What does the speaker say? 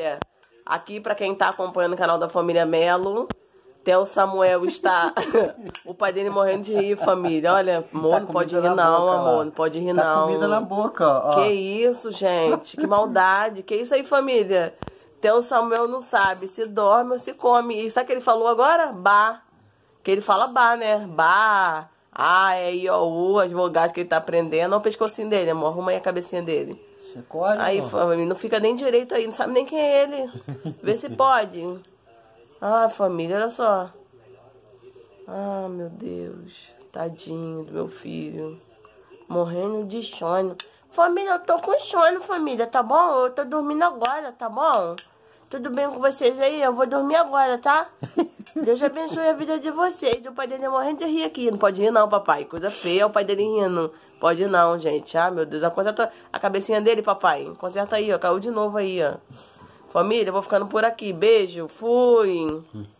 família. É. Aqui, para quem tá acompanhando o canal da família Melo, até o Samuel está. o pai dele morrendo de rir, família. Olha, tá amor, tá não pode rir, não, boca, amor. Lá. Não pode rir, tá não. Comida na boca, ó. Que isso, gente. Que maldade. Que isso aí, família. Até o Samuel não sabe se dorme ou se come. E sabe o que ele falou agora? Bah. Que ele fala bah, né? Bah. Ah, é O, U, advogado que ele tá aprendendo. Olha o pescocinho dele, amor. Arruma aí a cabecinha dele aí família, não fica nem direito aí, não sabe nem quem é ele. Vê se pode. Ah, família, olha só. Ah, meu Deus. Tadinho do meu filho. Morrendo de sono. Família, eu tô com sono, família, tá bom? Eu tô dormindo agora, tá bom? Tudo bem com vocês aí? Eu vou dormir agora, tá? Deus abençoe a vida de vocês. O pai dele é morrendo de rir aqui. Não pode rir não, papai. Coisa feia o pai dele rindo. Pode não, gente. Ah, meu Deus. Conserta a cabecinha dele, papai. Conserta aí, ó. Caiu de novo aí, ó. Família, eu vou ficando por aqui. Beijo. Fui. Hum.